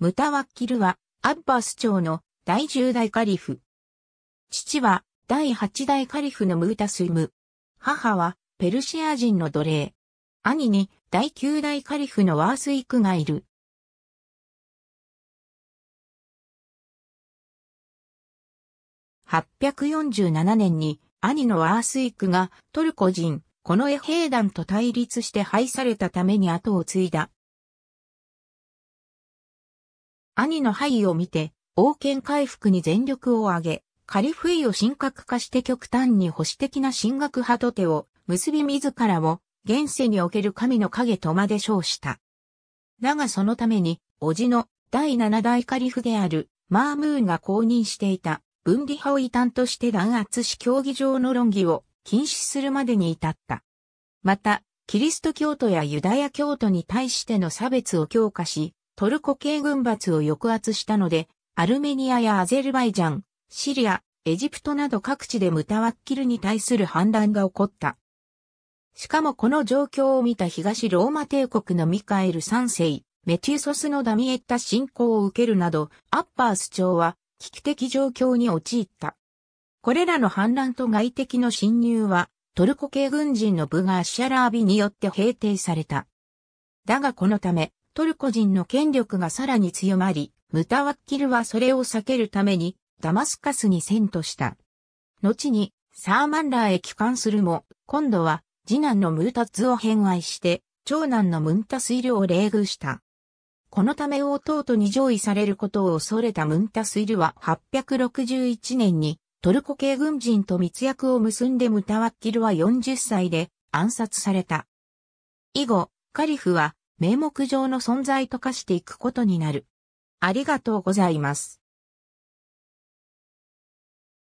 ムタワッキルは、アッバース朝の第10代カリフ。父は、第8代カリフのムータスイム。母は、ペルシア人の奴隷。兄に、第9代カリフのワースイクがいる。847年に、兄のワースイクがトルコ人、このエ兵団と対立して廃されたために後を継いだ。兄の敗を見て、王権回復に全力を挙げ、カリフイを神格化して極端に保守的な神学派と手を結び自らを現世における神の影とまで称した。だがそのために、叔父の第七代カリフであるマームーンが公認していた分離派を異端として弾圧し競技場の論議を禁止するまでに至った。また、キリスト教徒やユダヤ教徒に対しての差別を強化し、トルコ系軍閥を抑圧したので、アルメニアやアゼルバイジャン、シリア、エジプトなど各地でムタワッキルに対する反乱が起こった。しかもこの状況を見た東ローマ帝国のミカエル3世、メティソスのダミエッタ侵攻を受けるなど、アッパース朝は危機的状況に陥った。これらの反乱と外敵の侵入は、トルコ系軍人の部がアッシャラービによって平定された。だがこのため、トルコ人の権力がさらに強まり、ムタワッキルはそれを避けるために、ダマスカスに遷都した。後に、サーマンラーへ帰還するも、今度は、次男のムータツを偏愛して、長男のムンタスイルを冷遇した。このため弟に上位されることを恐れたムンタスイルは861年にトルコ系軍人と密約を結んでムタワッキルは40歳で暗殺された。以後、カリフは名目上の存在と化していくことになる。ありがとうございます。